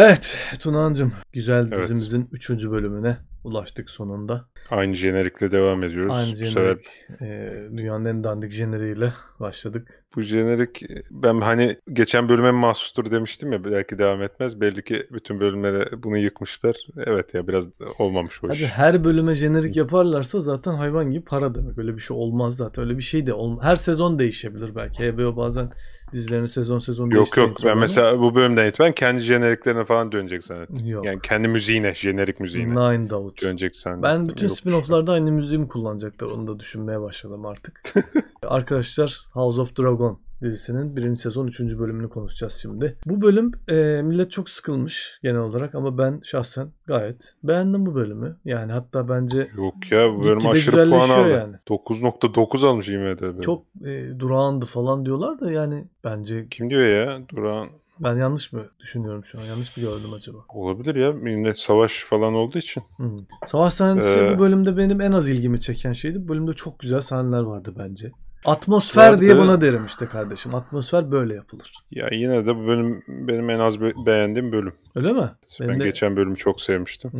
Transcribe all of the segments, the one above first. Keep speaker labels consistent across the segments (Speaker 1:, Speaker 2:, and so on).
Speaker 1: Evet Tunancım, güzel dizimizin 3. bölümüne ulaştık sonunda.
Speaker 2: Aynı jenerikle devam ediyoruz. Aynı jenerik.
Speaker 1: Bu sefer... e, dünyanın en dandik jeneriğiyle başladık.
Speaker 2: Bu jenerik ben hani geçen bölüme mahsustur demiştim ya belki devam etmez. Belli ki bütün bölümlere bunu yıkmışlar. Evet ya biraz olmamış o iş. her
Speaker 1: bölüme jenerik yaparlarsa zaten hayvan gibi para demek. Öyle bir şey olmaz zaten. Öyle bir şey de olmaz. Her sezon değişebilir belki. HBO bazen dizilerini sezon sezon Yok yok ben ama. mesela
Speaker 2: bu bölümden itibaren kendi jeneriklerine falan dönecek zannettim. Yok. Yani kendi müziğine, jenerik müziğine. Nine Doubt. Dönecek zannettim. Ben bütün
Speaker 1: spin-off'larda aynı müziği mi kullanacaklar onu da düşünmeye başladım artık. Arkadaşlar House of Dragon dizisinin birinci sezon üçüncü bölümünü konuşacağız şimdi. Bu bölüm e, millet çok sıkılmış genel olarak ama ben şahsen gayet beğendim bu bölümü. Yani hatta bence Yok ya bu bölüm aşırı puan aldı. Yani.
Speaker 2: 9.9 almış IMDb. Çok
Speaker 1: e, durağandı falan diyorlar da yani bence Kim diyor ya durağan? Ben yanlış mı düşünüyorum şu an? Yanlış mı
Speaker 2: gördüm acaba? Olabilir ya. Millet savaş falan olduğu için. Hmm. Savaş sahnesi ee... bu
Speaker 1: bölümde benim en az ilgimi çeken şeydi. Bu bölümde çok güzel sahneler vardı bence. Atmosfer arada, diye buna derim işte kardeşim. Atmosfer böyle yapılır.
Speaker 2: Ya yine de bu benim benim en az beğendiğim bölüm. Öyle mi? Ben, ben de... geçen bölümü çok sevmiştim.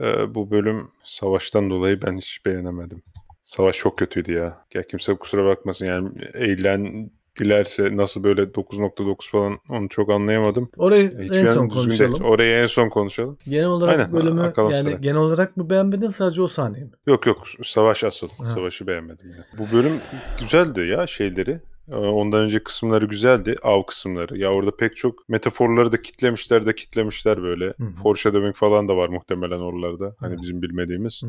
Speaker 2: Ee, bu bölüm savaştan dolayı ben hiç beğenemedim. Savaş çok kötüydü ya. Ya kimse kusura bakmasın yani eğlen etkilerse nasıl böyle 9.9 falan onu çok anlayamadım. Orayı Hiç en son konuşalım. Değil. Orayı en son konuşalım. Genel olarak Aynen, bölümü yani sana.
Speaker 1: genel olarak mı beğenmedin sadece o sahneyi mi?
Speaker 2: Yok yok savaş asıl. Ha. Savaşı beğenmedim. Yani. Bu bölüm güzeldi ya şeyleri. Ee, ondan önce kısımları güzeldi. Av kısımları. Ya orada pek çok metaforları da kitlemişler de kitlemişler böyle. Hı-hı. Foreshadowing falan da var muhtemelen oralarda. Hani Hı-hı. bizim bilmediğimiz.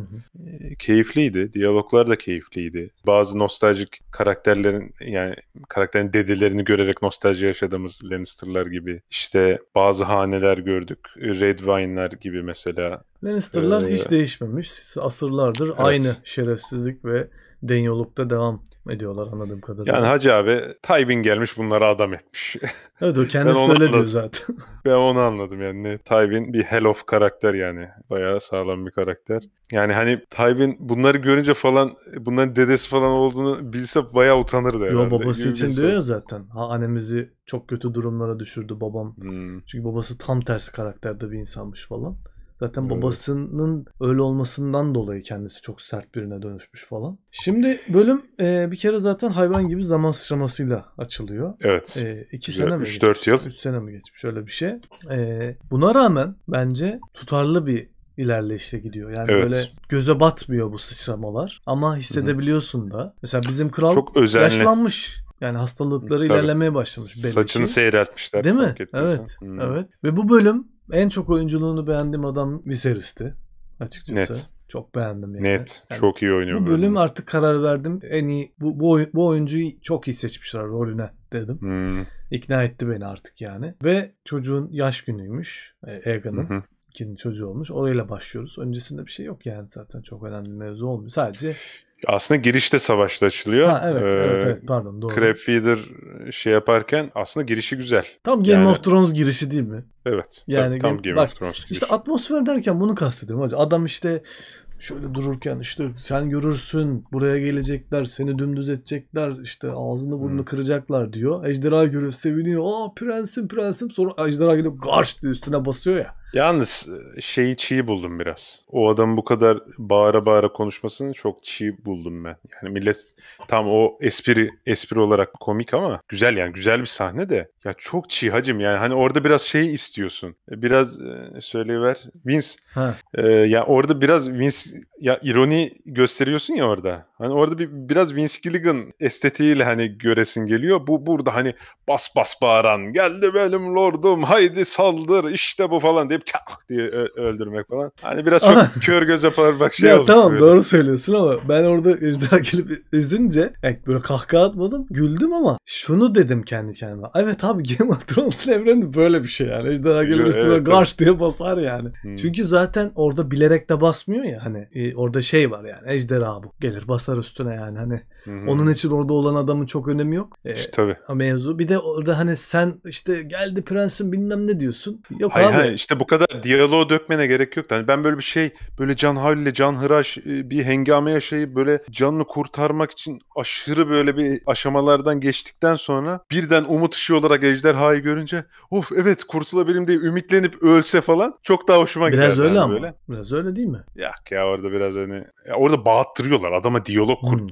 Speaker 2: E, keyifliydi. Diyaloglar da keyifliydi. Bazı nostaljik karakterlerin yani karakterin dedelerini görerek nostalji yaşadığımız Lannister'lar gibi. İşte bazı haneler gördük. Red Redwine'lar gibi mesela. Lannister'lar ee, hiç
Speaker 1: değişmemiş. Asırlardır evet. aynı şerefsizlik ve denyolukta devam ediyorlar anladığım kadarıyla. Yani Hacı
Speaker 2: abi Tayvin gelmiş bunlara adam etmiş. Evet o kendisi öyle anladım. diyor zaten. Ben onu anladım yani. Tayyip'in bir hell of karakter yani. Bayağı sağlam bir karakter. Yani hani Tayyip'in bunları görünce falan bunların dedesi falan olduğunu bilse bayağı utanırdı herhalde. Yo babası Gibi için diyor ya
Speaker 1: zaten. Ha, annemizi çok kötü durumlara düşürdü babam. Hmm. Çünkü babası tam tersi karakterde bir insanmış falan. Zaten babasının evet. öyle olmasından dolayı kendisi çok sert birine dönüşmüş falan. Şimdi bölüm e, bir kere zaten hayvan gibi zaman sıçramasıyla açılıyor. Evet. 2 e, sene mi? 3-4 yıl. 3 sene mi geçmiş öyle bir şey. E, buna rağmen bence tutarlı bir ilerleyişte gidiyor. Yani evet. böyle göze batmıyor bu sıçramalar ama hissedebiliyorsun hı da. Mesela bizim kral çok özenli. yaşlanmış. Yani hastalıkları Tabii. ilerlemeye başlamış belli Saçını ki. seyreltmişler. Değil mi? Evet. Hmm. Evet. Ve bu bölüm en çok oyunculuğunu beğendiğim adam Viserys'ti açıkçası. Net. Çok beğendim yani. Net. Yani çok iyi oynuyor. Bu bölüm, artık karar verdim. En iyi bu bu, oyun, bu oyuncuyu çok iyi seçmişler rolüne dedim. Hmm. İkna etti beni artık yani. Ve çocuğun yaş günüymüş. Egan'ın ikinci çocuğu olmuş. Orayla başlıyoruz. Öncesinde bir şey yok yani zaten çok önemli bir mevzu olmuyor. Sadece
Speaker 2: aslında girişte savaşta açılıyor. Ha, evet, ee, evet, evet, pardon doğru. Crabfeeder şey yaparken aslında girişi güzel. Tam Game yani, of
Speaker 1: Thrones girişi değil mi?
Speaker 2: Evet. Yani tam, tam Game bak, of Thrones girişi. İşte
Speaker 1: atmosfer derken bunu kastediyorum hacı. Adam işte şöyle dururken işte sen görürsün buraya gelecekler seni dümdüz edecekler işte ağzını burnunu hmm. kıracaklar diyor. Ejderha görüyor seviniyor. Aa prensim prensim sonra ejderha gidip
Speaker 2: garç diye üstüne basıyor ya. Yalnız e, şeyi çiğ buldum biraz. O adam bu kadar bağıra bağıra konuşmasını çok çiğ buldum ben. Yani millet tam o espri espri olarak komik ama güzel yani güzel bir sahne de. Ya çok çiğ hacım yani hani orada biraz şey istiyorsun. E, biraz e, söyleyiver Vince. Ha. E, ya orada biraz Vince ya ironi gösteriyorsun ya orada. Hani orada bir biraz Vince Gilligan estetiğiyle hani göresin geliyor. Bu burada hani bas bas bağıran geldi benim lordum haydi saldır işte bu falan deyip atlayıp çak diye öldürmek falan. Hani biraz çok kör göz yapar bak şey ya, Tamam böyle. doğru
Speaker 1: söylüyorsun ama ben orada ejderha gelip ezince yani e, böyle kahkaha atmadım güldüm ama şunu dedim kendi kendime. Evet abi Game of Thrones'un evreni böyle bir şey yani. Ejderha gelir üstüne evet, garş diye basar yani. Hmm. Çünkü zaten orada bilerek de basmıyor ya hani e, orada şey var yani ejderha bu gelir basar üstüne yani hani Hı-hı. Onun için orada olan adamın çok önemi yok. Ee, işte tabii. Mevzu. Bir de orada hani sen işte geldi prensin bilmem ne diyorsun. Yok hayır, abi. Hayır
Speaker 2: işte bu kadar diyaloğa dökmene gerek yok. Yani ben böyle bir şey böyle Can Havli'yle Can Hıraş e, bir hengame yaşayıp böyle canını kurtarmak için aşırı böyle bir aşamalardan geçtikten sonra birden umut ışığı olarak ejderhayı görünce of evet kurtulabilirim diye ümitlenip ölse falan çok daha hoşuma gider. Biraz öyle yani ama. Böyle.
Speaker 1: Biraz öyle değil mi? Ya
Speaker 2: ya orada biraz hani ya orada bağıttırıyorlar. Adama diyalog hmm.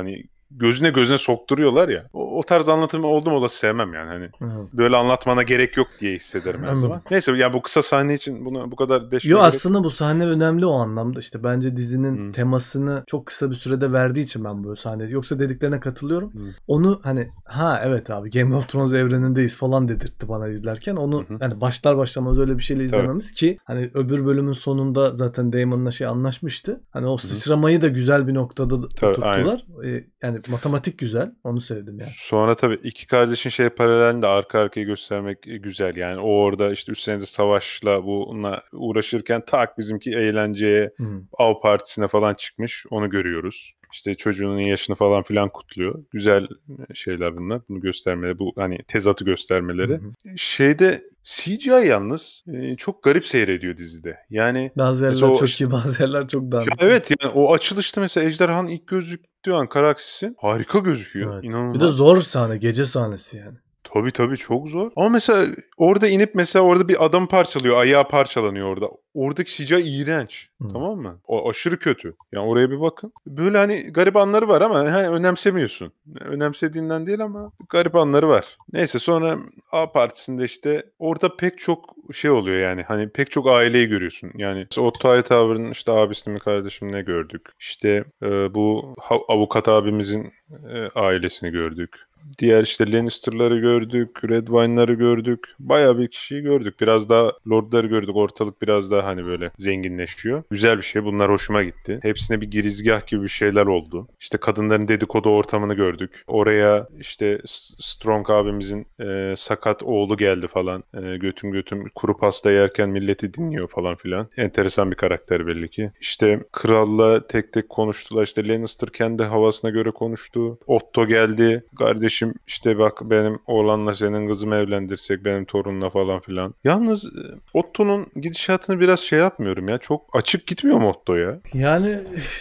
Speaker 2: Hani gözüne gözüne sokturuyorlar ya. O, o tarz anlatımı oldum o da sevmem yani. Hani Hı. böyle anlatmana gerek yok diye hissederim her zaman. Neyse ya yani bu kısa sahne için bunu bu kadar deşmek. Yo gerek... aslında
Speaker 1: bu sahne önemli o anlamda. işte bence dizinin Hı. temasını çok kısa bir sürede verdiği için ben bu sahne. Yoksa dediklerine katılıyorum. Hı. Onu hani ha evet abi Game of Thrones evrenindeyiz falan dedirtti bana izlerken. Onu Hı. yani başlar başlamaz öyle bir şeyle izlememiz Tabii. ki hani öbür bölümün sonunda zaten Damon'la şey anlaşmıştı. Hani o sıçramayı Hı. da güzel bir noktada Tabii, tuttular. Ee, yani Evet matematik güzel. Onu sevdim yani.
Speaker 2: Sonra tabii iki kardeşin şey paralelinde arka arkaya göstermek güzel. Yani o orada işte 3 senedir savaşla bununla uğraşırken tak bizimki eğlenceye hmm. av partisine falan çıkmış. Onu görüyoruz işte çocuğunun yaşını falan filan kutluyor. Güzel şeyler bunlar. Bunu göstermeleri, bu hani tezatı göstermeleri. Hı hı. Şeyde CGI yalnız e, çok garip seyrediyor dizide. Yani bazı yerler çok aç- iyi, bazı yerler çok daha. evet yani o açılışta mesela Ejderhan ilk gözüktüğü an Karaksis'in harika gözüküyor. Evet. İnanılmaz. Bir de zor bir sahne,
Speaker 1: gece sahnesi yani.
Speaker 2: Tabii tabii çok zor. Ama mesela orada inip mesela orada bir adam parçalıyor. Ayağı parçalanıyor orada. Oradaki CGI iğrenç. Hmm. Tamam mı? O aşırı kötü. Yani oraya bir bakın. Böyle hani garip anları var ama hani önemsemiyorsun. Önemsediğinden değil ama garip anları var. Neyse sonra A partisinde işte orada pek çok şey oluyor yani. Hani pek çok aileyi görüyorsun. Yani o Tower'ın işte abisini kardeşim ne gördük. İşte e, bu avukat abimizin e, ailesini gördük. Diğer işte Lannister'ları gördük, Red Wine'ları gördük. Bayağı bir kişiyi gördük. Biraz daha Lord'ları gördük. Ortalık biraz daha hani böyle zenginleşiyor. Güzel bir şey. Bunlar hoşuma gitti. Hepsine bir girizgah gibi bir şeyler oldu. İşte kadınların dedikodu ortamını gördük. Oraya işte Strong abimizin e, sakat oğlu geldi falan. E, götüm götüm kuru pasta yerken milleti dinliyor falan filan. Enteresan bir karakter belli ki. İşte kralla tek tek konuştular. İşte Lannister kendi havasına göre konuştu. Otto geldi. Kardeş girişim işte bak benim oğlanla senin kızımı evlendirsek benim torunla falan filan. Yalnız e, Otto'nun gidişatını biraz şey yapmıyorum ya. Çok açık gitmiyor mu Otto ya?
Speaker 1: Yani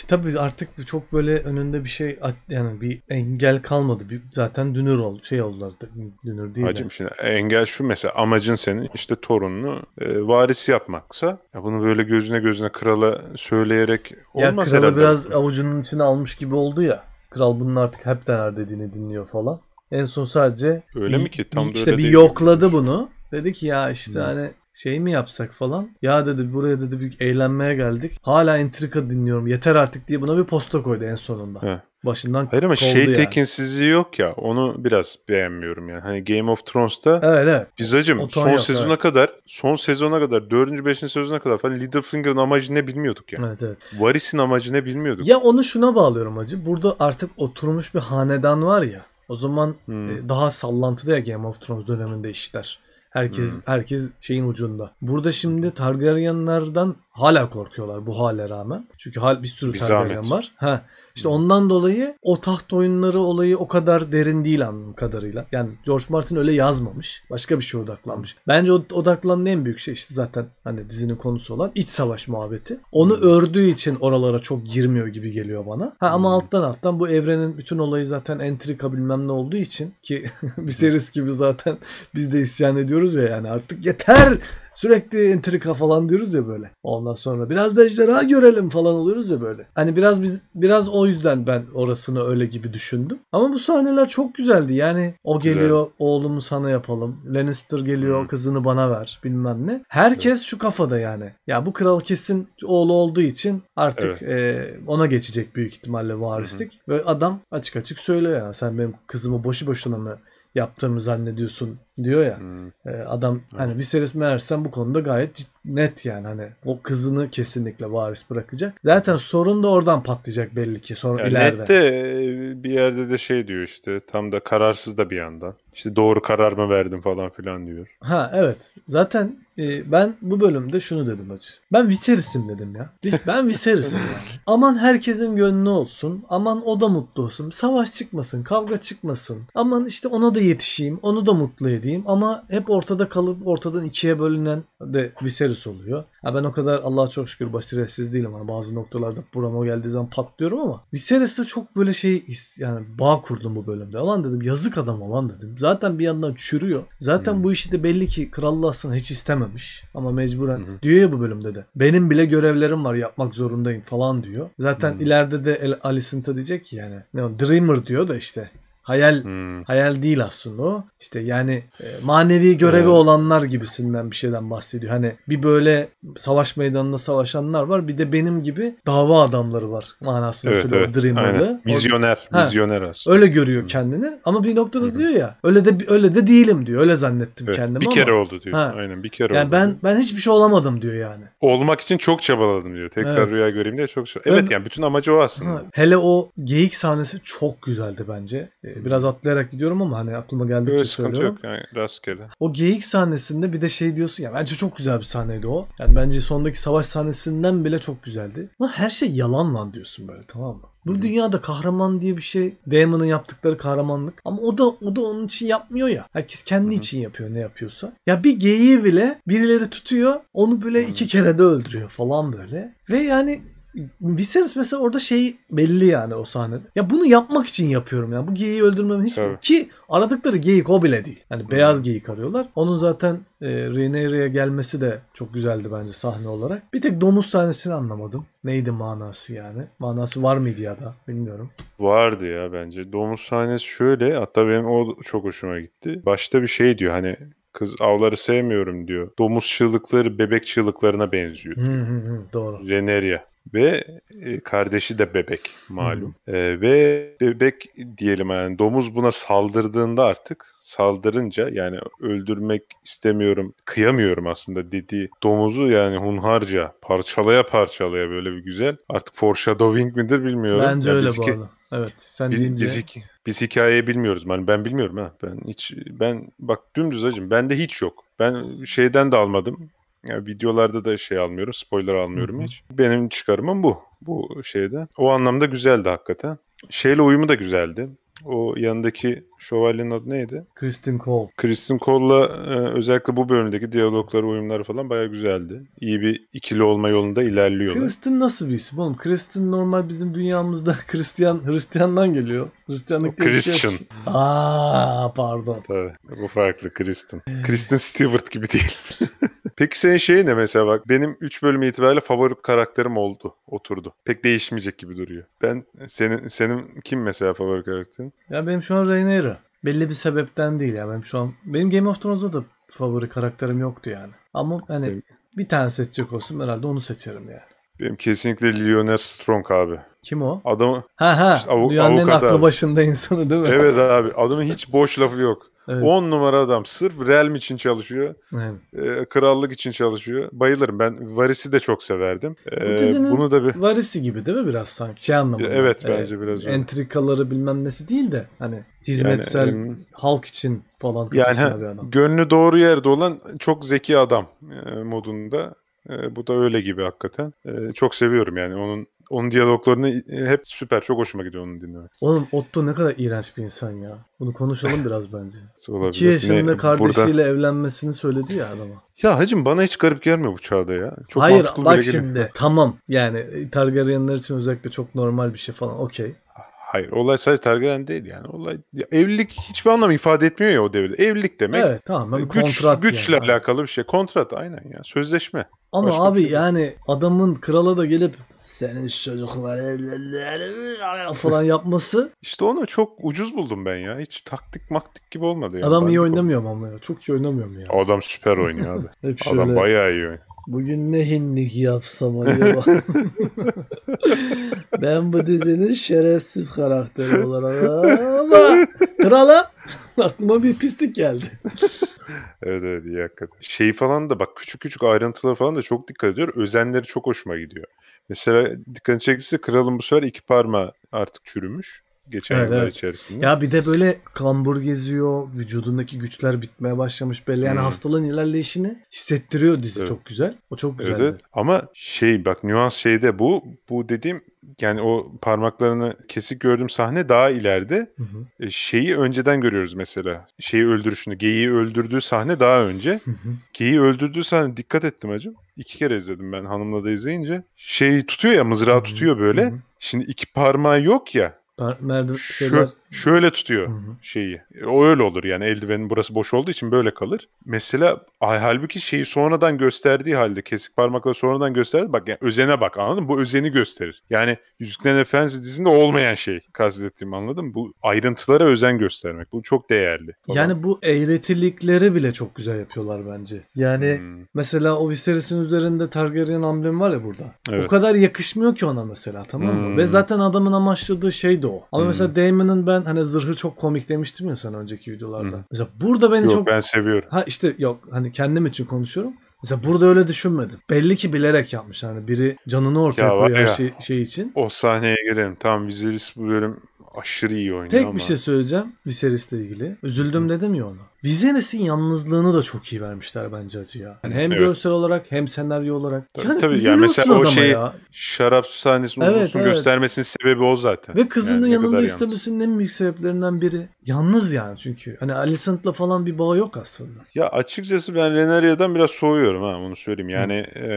Speaker 1: tabii artık çok böyle önünde bir şey yani bir engel kalmadı. Bir, zaten dünür oldu. Şey oldular. Dünür değil. Hacım yani.
Speaker 2: şimdi engel şu mesela amacın senin işte torununu e, varisi yapmaksa ya bunu böyle gözüne gözüne krala söyleyerek olmaz ya, kralı herhalde. biraz
Speaker 1: avucunun içine almış gibi oldu ya. Kral bunun artık hep dener dediğini dinliyor falan. En son sadece Öyle mi ki? Tam işte da bir yokladı bunu. Dedi ki ya işte hmm. hani şey mi yapsak falan. Ya dedi buraya dedi büyük eğlenmeye geldik. Hala entrika dinliyorum yeter artık diye buna bir posta koydu en sonunda. He. Başından Hayır ama şey yani.
Speaker 2: tekinsizliği yok ya onu biraz beğenmiyorum yani. Hani Game of Thrones'ta evet, evet. pizzacım o son yok, sezona evet. kadar son sezona kadar 4. 5. sezona kadar falan Littlefinger'ın amacı ne bilmiyorduk yani. Evet, evet. Varys'in amacı ne bilmiyorduk. Ya
Speaker 1: onu şuna bağlıyorum hacı. Burada artık oturmuş bir hanedan var ya. O zaman hmm. E, daha sallantıda ya Game of Thrones döneminde işler. Herkes hmm. herkes şeyin ucunda. Burada şimdi targaryenlerden Hala korkuyorlar bu hale rağmen. Çünkü hal bir sürü terbiyem var. Ha. İşte ondan dolayı o taht oyunları olayı o kadar derin değil anladığım kadarıyla. Yani George Martin öyle yazmamış. Başka bir şeye odaklanmış. Bence odaklanan en büyük şey işte zaten hani dizinin konusu olan iç savaş muhabbeti. Onu ördüğü için oralara çok girmiyor gibi geliyor bana. Ha ama alttan alttan bu evrenin bütün olayı zaten entrika bilmem ne olduğu için ki bir seris gibi zaten biz de isyan ediyoruz ya yani artık yeter Sürekli entrika falan diyoruz ya böyle. Ondan sonra biraz da ejderha görelim falan oluyoruz ya böyle. Hani biraz biz biraz o yüzden ben orasını öyle gibi düşündüm. Ama bu sahneler çok güzeldi. Yani o geliyor Güzel. oğlumu sana yapalım. Lannister geliyor hmm. kızını bana ver bilmem ne. Herkes şu kafada yani. Ya bu kral kesin oğlu olduğu için artık evet. e, ona geçecek büyük ihtimalle varislik. Ve adam açık açık söylüyor ya sen benim kızımı boşu boşuna mı yaptığımı zannediyorsun diyor ya. Hmm. E, adam hmm. hani Viserys meğersem bu konuda gayet net yani hani o kızını kesinlikle varis bırakacak. Zaten sorun da oradan patlayacak belli ki sonra yani ileride. Net
Speaker 2: de e, bir yerde de şey diyor işte tam da kararsız da bir yandan. İşte doğru karar mı verdim falan filan diyor.
Speaker 1: Ha evet. Zaten e, ben bu bölümde şunu dedim acı. Ben Viserys'im dedim ya. Ben Viserys'im yani. Aman herkesin gönlü olsun. Aman o da mutlu olsun. Savaş çıkmasın. Kavga çıkmasın. Aman işte ona da yetişeyim. Onu da mutlu edeyim dediğim ama hep ortada kalıp ortadan ikiye bölünen de Viserys oluyor. Ha ben o kadar Allah'a çok şükür basiretsiz değilim. Hani bazı noktalarda burama geldiği zaman patlıyorum ama Viserys'te çok böyle şey yani bağ kurdum bu bölümde. Alan dedim yazık adam olan dedim. Zaten bir yandan çürüyor. Zaten hmm. bu işi de belli ki krallığı aslında hiç istememiş ama mecburen hmm. diyor ya bu bölümde de. Benim bile görevlerim var yapmak zorundayım falan diyor. Zaten hmm. ileride de Alicent'a diyecek ki yani Dreamer diyor da işte Hayal hmm. hayal değil aslında o. İşte yani e, manevi görevi hmm. olanlar gibisinden bir şeyden bahsediyor. Hani bir böyle savaş meydanında savaşanlar var. Bir de benim gibi dava adamları var manasında evet, söylüyor. Evet, Dreamer'lı. Vizyoner. O, vizyoner aslında. Öyle görüyor hmm. kendini. Ama bir noktada hmm. diyor ya öyle de öyle de değilim diyor. Öyle zannettim evet, kendimi bir ama. Bir kere oldu diyor. Ha. Aynen bir kere yani oldu. Ben ben hiçbir şey olamadım diyor yani.
Speaker 2: Olmak için çok çabaladım diyor. Tekrar evet. rüya göreyim diye çok çabaladım. Evet ben, yani bütün amacı o aslında. Ha.
Speaker 1: Hele o geyik sahnesi çok güzeldi bence. Ee, biraz atlayarak gidiyorum ama hani aklıma geldikçe Öyle söylüyorum. yok
Speaker 2: yani rastgele.
Speaker 1: O geyik sahnesinde bir de şey diyorsun ya bence çok güzel bir sahneydi o. Yani bence sondaki savaş sahnesinden bile çok güzeldi. Ama her şey yalan lan diyorsun böyle tamam mı? Bu hmm. dünyada kahraman diye bir şey Damon'ın yaptıkları kahramanlık. Ama o da o da onun için yapmıyor ya. Herkes kendi hmm. için yapıyor ne yapıyorsa. Ya bir geyiği bile birileri tutuyor. Onu bile hmm. iki kere de öldürüyor falan böyle. Ve yani Viserys mesela orada şey belli yani o sahnede. Ya bunu yapmak için yapıyorum yani. Bu geyiği öldürmemin hiç evet. ki aradıkları geyik o bile değil. Yani hmm. beyaz geyik arıyorlar. Onun zaten e, Rhaenyra'ya gelmesi de çok güzeldi bence sahne olarak. Bir tek domuz sahnesini anlamadım. Neydi manası yani? Manası var mıydı ya da bilmiyorum.
Speaker 2: Vardı ya bence. Domuz sahnesi şöyle hatta benim o çok hoşuma gitti. Başta bir şey diyor hani Kız avları sevmiyorum diyor. Domuz çığlıkları bebek çığlıklarına benziyor. Hı hı hı, doğru. Reneria ve e, kardeşi de bebek malum. Hmm. E, ve bebek diyelim yani domuz buna saldırdığında artık saldırınca yani öldürmek istemiyorum, kıyamıyorum aslında dediği domuzu yani hunharca parçalaya parçalaya böyle bir güzel. Artık foreshadowing midir bilmiyorum. Bence ya öyle bu Evet. Sen biz, deyince... biz, biz hikayeyi bilmiyoruz. Yani ben bilmiyorum ha. Ben hiç ben bak dümdüz acım. Bende hiç yok. Ben şeyden de almadım. Yani videolarda da şey almıyorum, spoiler almıyorum Hı-hı. hiç. Benim çıkarımım bu. Bu şeyde. O anlamda güzeldi hakikaten. Şeyle uyumu da güzeldi. O yanındaki şövalyenin adı neydi?
Speaker 1: Kristin Cole.
Speaker 2: Kristin Cole'la e, özellikle bu bölümdeki diyalogları, uyumları falan bayağı güzeldi. İyi bir ikili olma yolunda ilerliyorlar.
Speaker 1: Kristin nasıl bir isim oğlum? Kristin normal bizim dünyamızda Hristiyan, Hristiyan'dan geliyor. Hristiyanlık o diye Christian. Bir şey Aa,
Speaker 2: pardon. Tabii bu farklı Kristin. Kristin Stewart gibi değil. Peki senin şey ne mesela bak benim 3 bölümü itibariyle favori karakterim oldu. Oturdu. Pek değişmeyecek gibi duruyor. Ben senin senin kim mesela favori karakterin?
Speaker 1: Ya benim şu an Rhaenyra. Belli bir sebepten değil ya. Benim şu an benim Game of Thrones'da da favori karakterim yoktu yani. Ama hani benim... bir tane seçecek olsun herhalde onu seçerim yani.
Speaker 2: Benim kesinlikle Lionel Strong abi. Kim o? Adamı ha ha. Işte av- dünyanın aklı abi. başında insanı değil mi? Evet abi. Adamın hiç boş lafı yok. Evet. 10 numara adam. Sırf Realm için çalışıyor. Evet. E, krallık için çalışıyor. Bayılırım. Ben Varis'i de çok severdim. E, ee, Bu bunu da bir...
Speaker 1: Varis'i gibi değil mi biraz sanki? Şey anlamında. Evet ee, bence e, biraz Entrikaları bilmem nesi değil de hani hizmetsel yani, halk için falan yani, bir adam.
Speaker 2: Gönlü doğru yerde olan çok zeki adam e, modunda. E, bu da öyle gibi hakikaten. E, çok seviyorum yani onun onun diyaloglarını e, hep süper. Çok hoşuma gidiyor onu dinlemek.
Speaker 1: Oğlum Otto ne kadar iğrenç bir insan ya. Bunu konuşalım biraz bence.
Speaker 2: Olabilir. İki yaşında ne, kardeşiyle burada...
Speaker 1: evlenmesini söyledi ya adama.
Speaker 2: Ya hacım bana hiç garip gelmiyor bu çağda ya. Çok Hayır bak şimdi
Speaker 1: tamam yani Targaryenler için özellikle çok normal bir şey falan okey.
Speaker 2: Hayır olay sadece Targaryen değil yani. Olay ya evlilik hiçbir anlam ifade etmiyor ya o devirde. Evlilik demek. Evet tamam. Yani e, güç, kontrat güçle yani. alakalı bir şey. Kontrat aynen ya. Sözleşme.
Speaker 1: Ama Başka abi şey. yani adamın krala da gelip senin çocukları falan
Speaker 2: yapması. İşte onu çok ucuz buldum ben ya. Hiç taktik maktik gibi olmadı. Yani. Adam iyi
Speaker 1: oynamıyor ama ya. Çok iyi oynamıyor mu ya? Adam süper oynuyor abi. Hep şöyle... Adam bayağı iyi oynuyor. Bugün ne hinlik yapsam acaba? ben bu dizinin şerefsiz karakteri olarak ama krala aklıma bir pislik geldi.
Speaker 2: evet evet iyi hakikaten. Şey falan da bak küçük küçük ayrıntılar falan da çok dikkat ediyor. Özenleri çok hoşuma gidiyor. Mesela dikkat çekilirse kralın bu sefer iki parma artık çürümüş geçen evet, evet. içerisinde. Ya bir de
Speaker 1: böyle kambur geziyor, vücudundaki güçler bitmeye başlamış belli. Yani hmm. hastalığın ilerleyişini hissettiriyor dizi evet. çok güzel. O çok güzel. Evet, evet.
Speaker 2: Ama şey bak nüans şeyde bu bu dediğim yani o parmaklarını kesik gördüğüm sahne daha ileride. Hı hı. E, şeyi önceden görüyoruz mesela. Şeyi öldürüşünü, geyiği öldürdüğü sahne daha önce. Hı hı. Geyiği öldürdüğü sahne dikkat ettim acım. İki kere izledim ben hanımla da izleyince. Şeyi tutuyor ya mızrağı hı hı. tutuyor böyle. Hı hı. Şimdi iki parmağı yok ya
Speaker 1: Merdiven şeyler.
Speaker 2: Şöyle tutuyor şeyi. E, o öyle olur yani eldivenin burası boş olduğu için böyle kalır. Mesela halbuki şeyi sonradan gösterdiği halde kesik parmakla sonradan gösterdi. Bak yani özene bak anladın mı? Bu özeni gösterir. Yani Yüzüklerin Efendisi dizinde olmayan şey kastettiğimi anladın mı? Bu ayrıntılara özen göstermek. Bu çok değerli.
Speaker 1: Falan. Yani bu eğretilikleri bile çok güzel yapıyorlar bence. Yani hmm. mesela o Viserys'in üzerinde Targaryen amblemi var ya burada. Evet. O kadar yakışmıyor ki ona mesela tamam mı? Hmm. Ve zaten adamın amaçladığı şey de o. Ama hmm. mesela Damon'ın ben ben hani zırhı çok komik demiştim ya sen önceki videolarda. Hı. Mesela burada beni yok, çok... ben seviyorum. Ha işte yok hani kendim için konuşuyorum. Mesela burada öyle düşünmedim. Belli ki bilerek yapmış. Hani biri canını ortaya ya koyuyor her şey,
Speaker 2: şey için. O sahneye gelelim. Tam Viserys bu bölüm aşırı iyi oynuyor Tek ama. bir şey
Speaker 1: söyleyeceğim Viserys'le ilgili. Üzüldüm Hı. dedim ya ona. Viserys'in yalnızlığını da çok iyi vermişler bence acıya. Yani hem evet. görsel olarak hem senaryo olarak. Tabii, yani tabii yani mesela o şey ya.
Speaker 2: şarap sahnesini evet, uzun evet. göstermesinin sebebi o zaten. Ve kızının yani yanında
Speaker 1: istemesinin en büyük sebeplerinden biri. Yalnız yani çünkü. Hani Alicent'la falan bir bağ yok aslında.
Speaker 2: Ya açıkçası ben Renaria'dan biraz soğuyorum ha onu söyleyeyim. Yani e,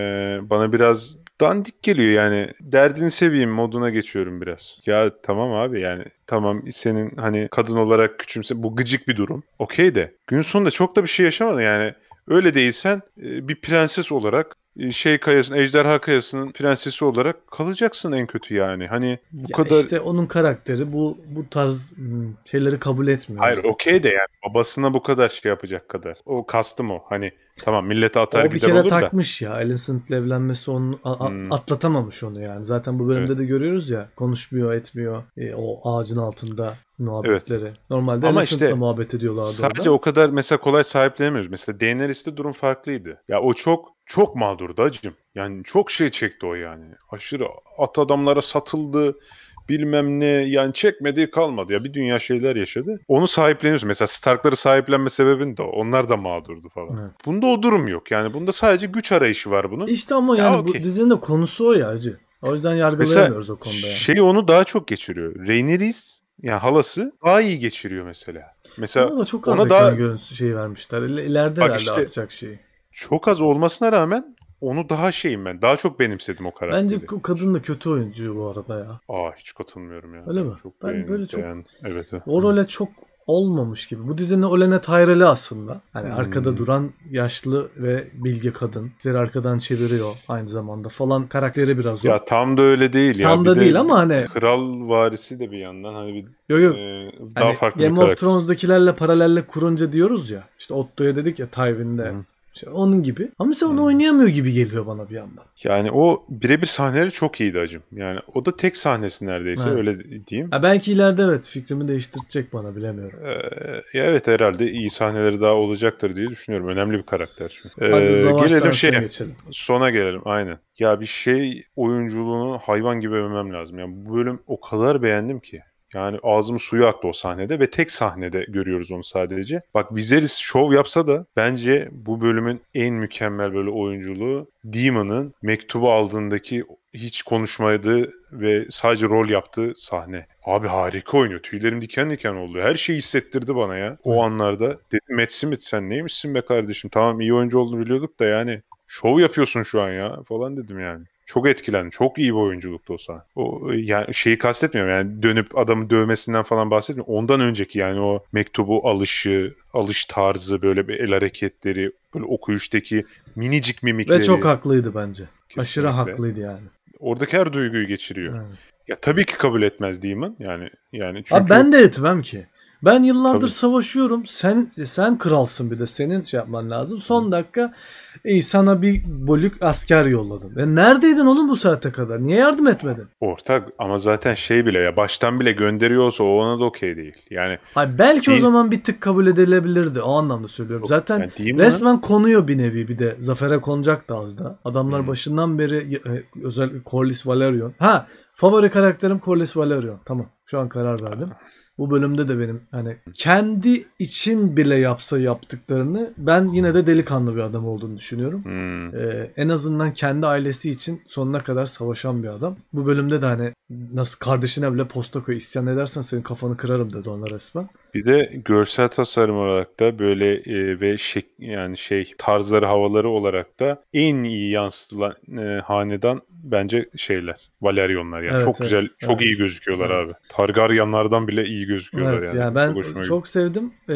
Speaker 2: bana biraz dandik geliyor yani. Derdini seveyim moduna geçiyorum biraz. Ya tamam abi yani tamam senin hani kadın olarak küçümse bu gıcık bir durum. Okey de gün sonunda çok da bir şey yaşamadın yani. Öyle değilsen e, bir prenses olarak e, şey kayasının, ejderha kayasının prensesi olarak kalacaksın en kötü yani. Hani bu ya kadar işte
Speaker 1: onun karakteri bu bu tarz hmm, şeyleri kabul etmiyor. Hayır,
Speaker 2: okey de yani babasına bu kadar şey yapacak kadar. O kastım o. Hani tamam millete atar gider olur da. O bir kere takmış
Speaker 1: ya. Ellen Sint'le evlenmesi onu a, a, hmm. atlatamamış onu yani. Zaten bu bölümde evet. de görüyoruz ya. Konuşmuyor, etmiyor. E, o ağacın altında muhabbetleri. Evet. Normalde Ama işte, muhabbet ediyorlardı Sadece orada. o
Speaker 2: kadar mesela kolay sahiplenemiyoruz. Mesela DNR'iste durum farklıydı. Ya o çok çok mağdur acım. Yani çok şey çekti o yani. Aşırı at adamlara satıldı bilmem ne yani çekmediği kalmadı ya bir dünya şeyler yaşadı. Onu sahipleniyorsun. Mesela Stark'ları sahiplenme sebebin de Onlar da mağdurdu falan. Evet. Bunda o durum yok. Yani bunda sadece güç arayışı var bunun. İşte ama ya yani okay.
Speaker 1: bu dizinin de konusu o ya acı. O yüzden yargılayamıyoruz mesela, o konuda. Yani.
Speaker 2: Şey onu daha çok geçiriyor. Rhaenyra's yani halası daha iyi geçiriyor mesela. Mesela ona da çok az ona daha görüntüsü şeyi vermişler.
Speaker 1: İleride Bak herhalde işte, artacak şeyi
Speaker 2: çok az olmasına rağmen onu daha şeyim ben. Daha çok benimsedim o karakteri. Bence
Speaker 1: o kadın da kötü oyuncu bu arada ya.
Speaker 2: Aa hiç katılmıyorum ya. Öyle mi? Çok ben böyle çok beğendim. evet, evet. O
Speaker 1: role çok olmamış gibi. Bu dizinin Olena Tyrell'i aslında. Hani hmm. arkada duran yaşlı ve bilge kadın. Diğer arkadan çeviriyor aynı zamanda falan karakteri biraz o. Ya tam da öyle değil tam ya. Tam da de değil ama hani.
Speaker 2: Kral varisi de bir yandan hani bir Yok yok. Ee, daha hani farklı Game of
Speaker 1: Thrones'dakilerle paralelle kurunca diyoruz ya. İşte Otto'ya dedik ya Tywin'de. Hı. İşte onun gibi. Ama mesela onu hmm. oynayamıyor gibi geliyor bana bir yandan.
Speaker 2: Yani o birebir sahneleri çok iyiydi acım. Yani o da tek sahnesi neredeyse evet. öyle diyeyim. Ya belki
Speaker 1: ileride evet fikrimi değiştirecek bana bilemiyorum.
Speaker 2: Ee, evet herhalde iyi sahneleri daha olacaktır diye düşünüyorum. Önemli bir karakter çünkü. Ee, Hadi gelelim şeye. Geçelim. Sona gelelim aynen. Ya bir şey oyunculuğunu hayvan gibi övmem lazım. Yani bu bölüm o kadar beğendim ki. Yani ağzım suyu aktı o sahnede ve tek sahnede görüyoruz onu sadece. Bak Viserys şov yapsa da bence bu bölümün en mükemmel böyle oyunculuğu Demon'ın mektubu aldığındaki hiç konuşmadı ve sadece rol yaptığı sahne. Abi harika oynuyor. Tüylerim diken diken oldu. Her şeyi hissettirdi bana ya. O evet. anlarda dedim Matt Smith sen neymişsin be kardeşim? Tamam iyi oyuncu olduğunu biliyorduk da yani şov yapıyorsun şu an ya falan dedim yani. Çok etkilendim. Çok iyi bir oyunculuktu o sahne. O, e, yani şeyi kastetmiyorum yani dönüp adamı dövmesinden falan bahsetmiyorum. Ondan önceki yani o mektubu alışı, alış tarzı böyle bir el hareketleri, böyle okuyuştaki minicik mimikleri. Ve çok
Speaker 1: haklıydı bence. Kesinlikle. Aşırı haklıydı yani.
Speaker 2: Oradaki her duyguyu geçiriyor. Evet. Ya tabii ki kabul etmez Demon yani yani çünkü Abi ben de
Speaker 1: etmem ki. Ben yıllardır Tabii. savaşıyorum. Sen sen kralsın bir de senin şey yapman lazım. Son dakika e, sana bir bölük asker yolladım. E, neredeydin oğlum bu saate kadar? Niye yardım etmedin?
Speaker 2: Ortak ama zaten şey bile ya baştan bile gönderiyorsa o ona da okey değil. Yani Hayır, belki değil... o
Speaker 1: zaman bir tık kabul edilebilirdi. O anlamda söylüyorum. zaten yani resmen mi? konuyor bir nevi bir de. Zafer'e konacak da az da. Adamlar hmm. başından beri e, özel Corlys Valerion. Ha favori karakterim Corlys Valerion. Tamam şu an karar verdim. Ah. Bu bölümde de benim hani kendi için bile yapsa yaptıklarını ben yine de delikanlı bir adam olduğunu düşünüyorum. Hmm. Ee, en azından kendi ailesi için sonuna kadar savaşan bir adam. Bu bölümde de hani nasıl kardeşine bile posta koy isyan edersen senin kafanı kırarım dedi ona resmen.
Speaker 2: Bir de görsel tasarım olarak da böyle e, ve şek, yani şey tarzları havaları olarak da en iyi yansıtılan e, hanedan bence şeyler Valeryonlar yani evet, çok evet, güzel evet. çok iyi gözüküyorlar evet. abi. Targaryenlardan bile iyi gözüküyorlar evet, yani. yani. Ben çok, çok
Speaker 1: sevdim e,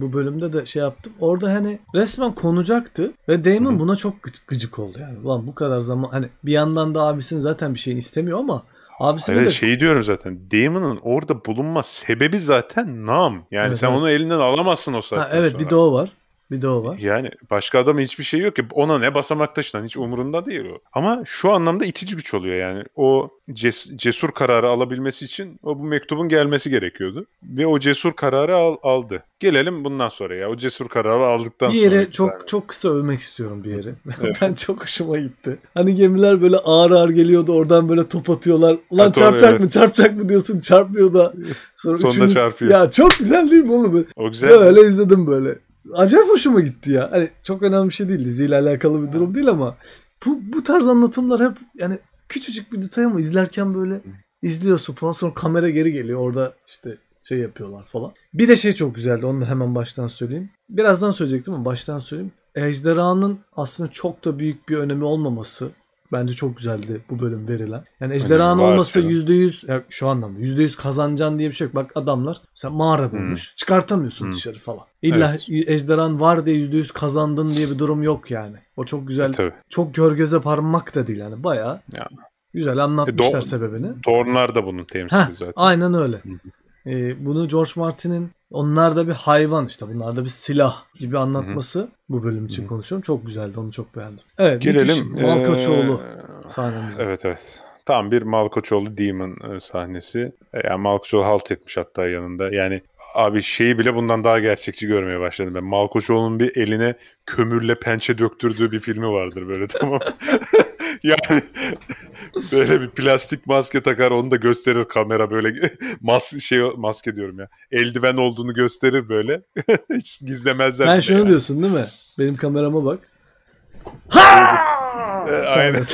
Speaker 1: bu bölümde de şey yaptım orada hani resmen konacaktı ve Damon buna çok gıcık oldu yani. Ulan bu kadar zaman hani bir yandan da abisini zaten bir şeyini istemiyor ama
Speaker 2: Abisine Hayır, de... Şeyi diyorum zaten. Damon'ın orada bulunma sebebi zaten Nam. Yani evet, sen evet. onu elinden alamazsın o saatten ha, evet, sonra. Evet bir de
Speaker 1: o var. Bir de o var.
Speaker 2: Yani başka adama hiçbir şey yok ki. Ona ne basamak taşınan hiç umurunda değil o. Ama şu anlamda itici güç oluyor yani. O ces- cesur kararı alabilmesi için o bu mektubun gelmesi gerekiyordu. Ve o cesur kararı al- aldı. Gelelim bundan sonra ya. O cesur kararı aldıktan sonra. Bir yere sonra çok
Speaker 1: çok kısa övmek istiyorum bir yere. Evet. ben çok hoşuma gitti. Hani gemiler böyle ağır ağır geliyordu. Oradan böyle top atıyorlar. Ulan ha, çarpacak evet. mı? Çarpacak mı diyorsun. Çarpmıyor da. Sonra Sonunda üçüncüsü... çarpıyor. Ya çok güzel değil mi oğlum? O güzel. Böyle izledim böyle acayip hoşuma gitti ya. Hani çok önemli bir şey değil. Diziyle alakalı bir durum değil ama bu, bu tarz anlatımlar hep yani küçücük bir detay ama izlerken böyle izliyorsun falan sonra kamera geri geliyor. Orada işte şey yapıyorlar falan. Bir de şey çok güzeldi. Onu da hemen baştan söyleyeyim. Birazdan söyleyecektim ama baştan söyleyeyim. Ejderhanın aslında çok da büyük bir önemi olmaması Bence çok güzeldi bu bölüm verilen. Yani hani ejderhan yani olmasa yüzde yüz şu anlamda yüzde yüz kazanacaksın diye bir şey yok. Bak adamlar mesela mağara bulmuş. Hmm. Çıkartamıyorsun hmm. dışarı falan. İlla evet. ejderhan var diye yüzde yüz kazandın diye bir durum yok yani. O çok güzel. E, çok gör göze parmak da değil yani. baya güzel anlatmışlar e, do- sebebini.
Speaker 2: Thornlar da bunun temsilcisi zaten. Aynen öyle. Hı -hı.
Speaker 1: E, bunu George Martin'in onlar da bir hayvan işte bunlar da bir silah gibi anlatması Hı-hı. bu bölüm için Hı-hı. konuşuyorum. Çok güzeldi onu çok beğendim. Evet Girelim. müthiş Malkaçoğlu
Speaker 2: ee... Evet evet. Tam bir Malkoçoğlu Demon e, sahnesi. E, yani Malkoçoğlu halt etmiş hatta yanında. Yani abi şeyi bile bundan daha gerçekçi görmeye başladım ben. Malkoçoğlu'nun bir eline kömürle pençe döktürdüğü bir filmi vardır böyle tamam. yani böyle bir plastik maske takar onu da gösterir kamera böyle mas şey maske diyorum ya. Eldiven olduğunu gösterir böyle. Hiç gizlemezler. Sen şunu yani.
Speaker 1: diyorsun değil mi? Benim kamerama bak. Ha!
Speaker 2: Aynen.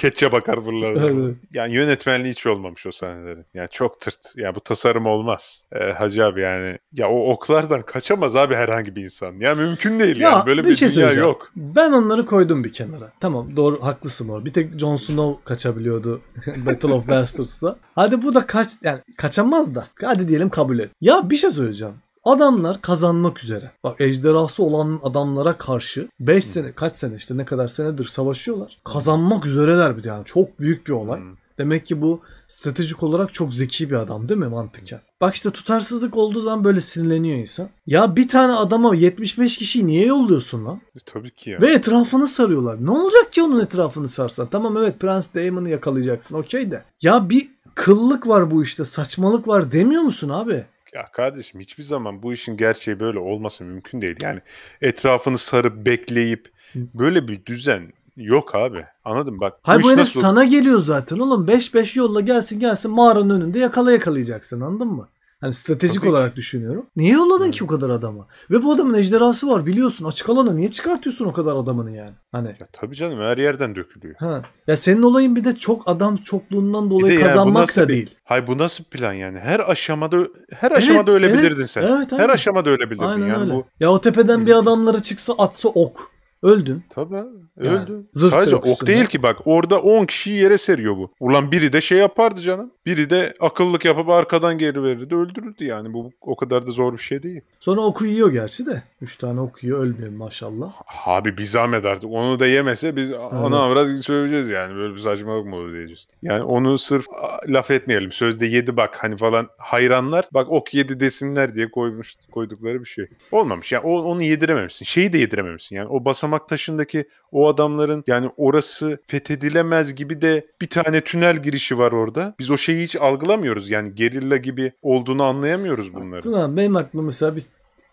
Speaker 2: keçe bakar buralarda. Yani yönetmenliği hiç olmamış o sahnelerin. Yani çok tırt. Yani bu tasarım olmaz. Ee, Hacı abi yani ya o oklardan kaçamaz abi herhangi bir insan. Ya yani mümkün değil ya, yani. Böyle bir, bir şey dünya yok.
Speaker 1: Ben onları koydum bir kenara. Tamam doğru haklısın o. Bir tek Jon Snow kaçabiliyordu Battle of Bastards'da. Hadi bu da kaç yani kaçamaz da. Hadi diyelim kabul et. Ya bir şey söyleyeceğim. Adamlar kazanmak üzere. Bak ejderhası olan adamlara karşı 5 sene kaç sene işte ne kadar senedir savaşıyorlar. Kazanmak üzereler bir de yani. Çok büyük bir olay. Demek ki bu stratejik olarak çok zeki bir adam değil mi mantıken? Bak işte tutarsızlık olduğu zaman böyle sinirleniyor insan. Ya bir tane adama 75 kişiyi niye yolluyorsun lan? E, tabii ki ya. Ve etrafını sarıyorlar. Ne olacak ki onun etrafını sarsan? Tamam evet Prens Damon'ı yakalayacaksın okey de. Ya bir kıllık var bu işte saçmalık var demiyor musun abi?
Speaker 2: Ya kardeşim hiçbir zaman bu işin gerçeği böyle olması mümkün değil. Yani etrafını sarıp bekleyip böyle bir düzen yok abi. anladım Bak. Hayır bu, bu herif nasıl... sana
Speaker 1: geliyor zaten oğlum. 5-5 yolla gelsin gelsin mağaranın önünde yakala yakalayacaksın anladın mı? Hani stratejik Tabii. olarak düşünüyorum. Niye yolladın evet. ki o kadar adamı? Ve bu adamın ejderhası var biliyorsun. Açık alana niye çıkartıyorsun o kadar adamını yani?
Speaker 2: Hani. Ya tabii canım her yerden dökülüyor. Ha.
Speaker 1: Ya senin olayın bir de çok adam çokluğundan dolayı de kazanmak yani da bir, değil.
Speaker 2: Hayır bu nasıl plan yani? Her aşamada her evet, aşamada ölebilirdin evet, sen. Evet, Her aşamada ölebilirdin aynen yani öyle. bu.
Speaker 1: Ya o tepeden bir adamları çıksa atsa ok. Öldün. Tabii. Yani, öldün. Sadece ok
Speaker 2: değil ki bak orada 10 kişiyi yere seriyor bu. Ulan biri de şey yapardı canım. Biri de akıllık yapıp arkadan geri verirdi öldürürdü yani. Bu o kadar da zor bir şey değil.
Speaker 1: Sonra oku yiyor gerçi de. 3 tane ok yiyor ölmüyor maşallah.
Speaker 2: Abi bir zahmet artık. Onu da yemese biz evet. ana avrat söyleyeceğiz yani. Böyle bir saçmalık mı olur diyeceğiz. Yani onu sırf laf etmeyelim. Sözde yedi bak hani falan hayranlar bak ok yedi desinler diye koymuş koydukları bir şey. Olmamış. Yani onu yedirememişsin. Şeyi de yedirememişsin. Yani o basamak basamak taşındaki o adamların yani orası fethedilemez gibi de bir tane tünel girişi var orada. Biz o şeyi hiç algılamıyoruz. Yani gerilla gibi olduğunu anlayamıyoruz bunları. Tuna
Speaker 1: benim aklıma mesela bir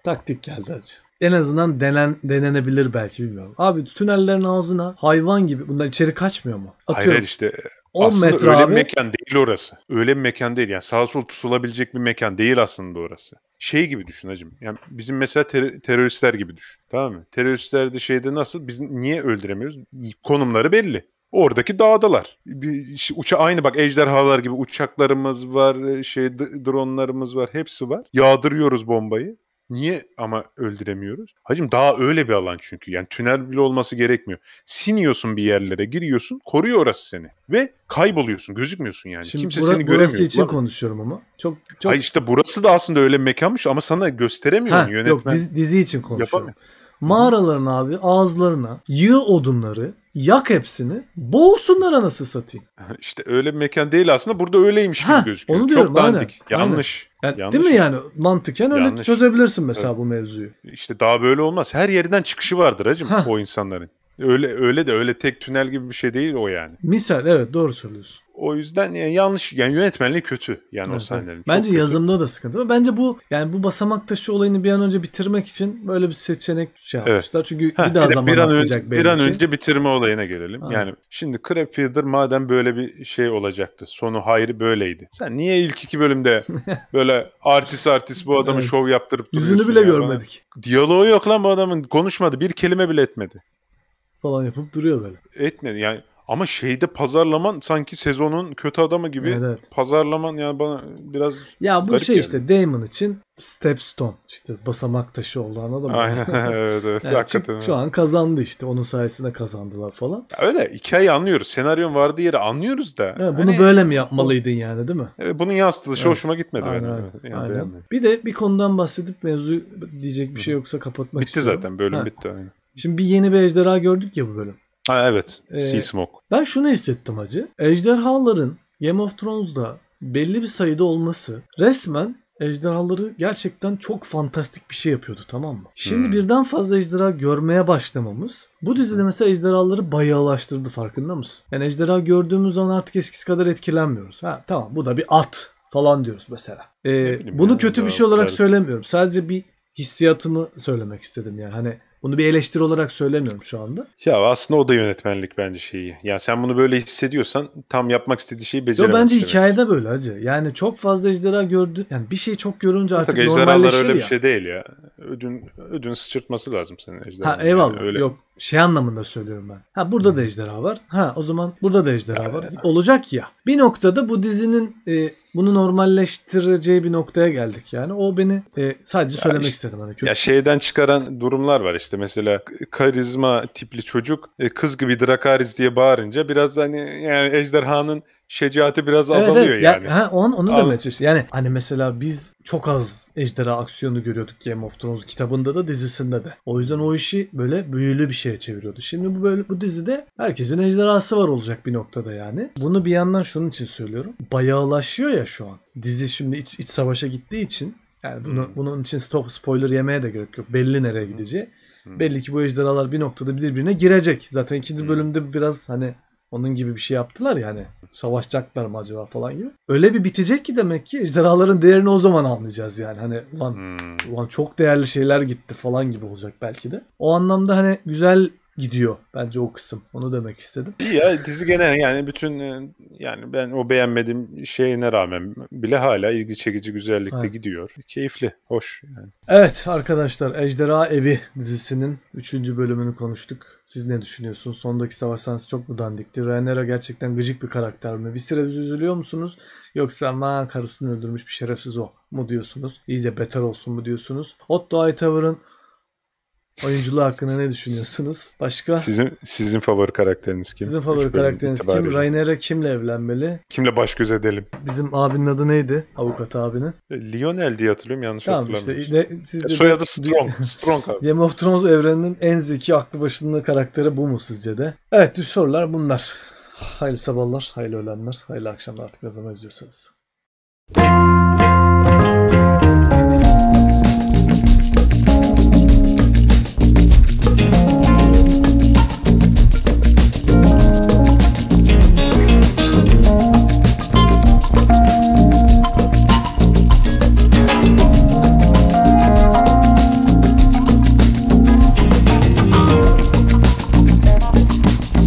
Speaker 1: taktik geldi acı en azından denen denenebilir belki bilmiyorum. Abi tünellerin ağzına hayvan gibi bundan içeri kaçmıyor mu? Atıyorum. Hayır işte 10 aslında metre öyle abi. mekan
Speaker 2: değil orası. Öyle bir mekan değil yani sağa sol tutulabilecek bir mekan değil aslında orası şey gibi düşün hacım. Yani bizim mesela ter- teröristler gibi düşün. Tamam mı? Teröristler de şeyde nasıl biz niye öldüremiyoruz? Konumları belli. Oradaki dağdalar. Bir, uça aynı bak ejderhalar gibi uçaklarımız var, e, şey dronlarımız var, hepsi var. Yağdırıyoruz bombayı. Niye ama öldüremiyoruz? Hacım daha öyle bir alan çünkü. Yani tünel bile olması gerekmiyor. Siniyorsun bir yerlere giriyorsun. Koruyor orası seni. Ve kayboluyorsun. Gözükmüyorsun yani. Şimdi Kimse bura, seni göremiyor. Burası için lan.
Speaker 1: konuşuyorum ama. Çok,
Speaker 2: çok... Hayır işte burası da aslında öyle mekanmış ama sana gösteremiyorum ha, yönetmen. Yok dizi, dizi için konuşuyorum. Yapamıyor
Speaker 1: mağaralarına abi ağızlarına yığ odunları yak hepsini bolsunlar anası satayım.
Speaker 2: İşte öyle bir mekan değil aslında burada öyleymiş gibi ha, gözüküyor. Onu diyorum, Çok dandik aynen, yanlış. Yani, yanlış. Değil mi yani
Speaker 1: mantıken yani öyle çözebilirsin mesela evet. bu mevzuyu.
Speaker 2: İşte daha böyle olmaz. Her yerinden çıkışı vardır hacım ha. o insanların. Öyle öyle de öyle tek tünel gibi bir şey değil o yani. Misal evet doğru söylüyorsun. O yüzden yani yanlış yani yönetmenliği kötü yani evet, o sahnelerin. Evet. Bence kötü. yazımda
Speaker 1: da sıkıntı var. Bence bu yani bu basamak taşı olayını bir an önce bitirmek için böyle bir seçenek şey yapmışlar. Evet. Çünkü ha, bir daha zaman bir an önce, Bir an önce
Speaker 2: bitirme olayına gelelim. Ha. Yani şimdi Crabfielder madem böyle bir şey olacaktı. Sonu hayrı böyleydi. Sen niye ilk iki bölümde böyle artist artist bu adamı evet. şov yaptırıp duruyorsun? Yüzünü bile ya görmedik. Bana? Diyaloğu yok lan bu adamın. Konuşmadı. Bir kelime bile etmedi falan yapıp duruyor böyle. Etmedi yani ama şeyde pazarlaman sanki sezonun kötü adamı gibi evet, evet. pazarlaman yani bana biraz Ya bu şey yani.
Speaker 1: işte Damon için stepstone işte basamak taşı olan adam. Aynen evet evet yani hakikaten. Şu an kazandı işte onun sayesinde kazandılar falan.
Speaker 2: Ya öyle hikayeyi anlıyoruz. Senaryon vardı yeri anlıyoruz da. Evet, bunu hani... böyle mi yapmalıydın yani değil mi? Evet, bunun yansıtılışı evet. hoşuma gitmedi aynen, Yani aynen.
Speaker 1: Bir de bir konudan bahsedip mevzu diyecek bir şey yoksa kapatmak Bitti istiyorum. zaten bölüm ha. bitti. Aynen. Şimdi bir yeni bir ejderha gördük ya bu bölüm.
Speaker 2: Ha evet. Ee, sea Smoke.
Speaker 1: Ben şunu hissettim acı, Ejderhaların Game of Thrones'da belli bir sayıda olması resmen ejderhaları gerçekten çok fantastik bir şey yapıyordu tamam mı? Şimdi hmm. birden fazla ejderha görmeye başlamamız bu hmm. dizide mesela ejderhaları bayağılaştırdı farkında mısın? Yani ejderha gördüğümüz zaman artık eskisi kadar etkilenmiyoruz. Ha tamam bu da bir at falan diyoruz mesela. Ee, bunu kötü bir şey olarak söylemiyorum. Sadece bir hissiyatımı söylemek istedim yani. Hani bunu bir eleştiri olarak söylemiyorum şu anda.
Speaker 2: Ya aslında o da yönetmenlik bence şeyi. Yani sen bunu böyle hissediyorsan tam yapmak istediği şeyi beceremezsin. Yo bence demek. hikayede
Speaker 1: böyle acı. Yani çok fazla ejderha gördü. Yani bir şey çok görünce artık Mutlaka normalleşir öyle ya. öyle bir
Speaker 2: şey değil ya. Ödün ödün sıçırtması lazım senin ejderha. Ha eyvallah. Yani öyle. Yok
Speaker 1: şey anlamında söylüyorum ben. Ha burada hmm. da ejderha var. Ha o zaman burada da ejderha var. Olacak ya. Bir noktada bu dizinin e, bunu normalleştireceği bir noktaya geldik yani. O beni e, sadece ya söylemek işte, istedim. Hani kötü.
Speaker 2: Ya şeyden çıkaran durumlar var işte mesela karizma tipli çocuk e, kız gibi drakariz diye bağırınca biraz hani yani ejderhanın şecaati biraz evet, azalıyor evet. yani. Ya,
Speaker 1: ha, on, onu Al. demeye Yani hani mesela biz çok az ejderha aksiyonu görüyorduk Game of Thrones kitabında da dizisinde de. O yüzden o işi böyle büyülü bir şeye çeviriyordu. Şimdi bu böyle bu dizide herkesin ejderhası var olacak bir noktada yani. Bunu bir yandan şunun için söylüyorum. Bayağılaşıyor ya şu an. Dizi şimdi iç, iç savaşa gittiği için yani bunu, hmm. bunun için stop spoiler yemeye de gerek yok. Belli nereye gideceği. Hmm. hmm. Belli ki bu ejderhalar bir noktada birbirine girecek. Zaten ikinci hmm. bölümde biraz hani onun gibi bir şey yaptılar ya Savaşacaklar mı acaba falan gibi. Öyle bir bitecek ki demek ki ejderhaların değerini o zaman anlayacağız yani. Hani lan hmm. ulan çok değerli şeyler gitti falan gibi olacak belki de. O anlamda hani güzel gidiyor. Bence o kısım. Onu demek istedim.
Speaker 2: İyi ya dizi genel yani bütün e, yani ben o beğenmediğim şeyine rağmen bile hala ilgi çekici güzellikte ha. gidiyor. Keyifli, hoş. Yani.
Speaker 1: Evet arkadaşlar Ejderha Evi dizisinin 3. bölümünü konuştuk. Siz ne düşünüyorsunuz? Sondaki savaş sahnesi çok mu dandikti? Rhaenyra gerçekten gıcık bir karakter mi? Viserys üzülüyor musunuz? Yoksa aman karısını öldürmüş bir şerefsiz o mu diyorsunuz? İyice beter olsun mu diyorsunuz? Otto Hightower'ın Oyunculuğu hakkında ne düşünüyorsunuz? Başka?
Speaker 2: Sizin sizin favori karakteriniz kim? Sizin favori karakteriniz itibariyle. kim?
Speaker 1: Rainera kimle evlenmeli?
Speaker 2: Kimle baş göz edelim?
Speaker 1: Bizim abinin adı neydi? Avukat abinin.
Speaker 2: E, Lionel diye hatırlıyorum yanlış tamam, hatırlamıyorum. Işte, ne, e, Soyadı de... Strong. Strong abi.
Speaker 1: Game of Thrones evreninin en zeki aklı başında karakteri bu mu sizce de? Evet sorular bunlar. Hayırlı sabahlar, hayırlı öğlenler, hayırlı akşamlar artık ne zaman izliyorsanız.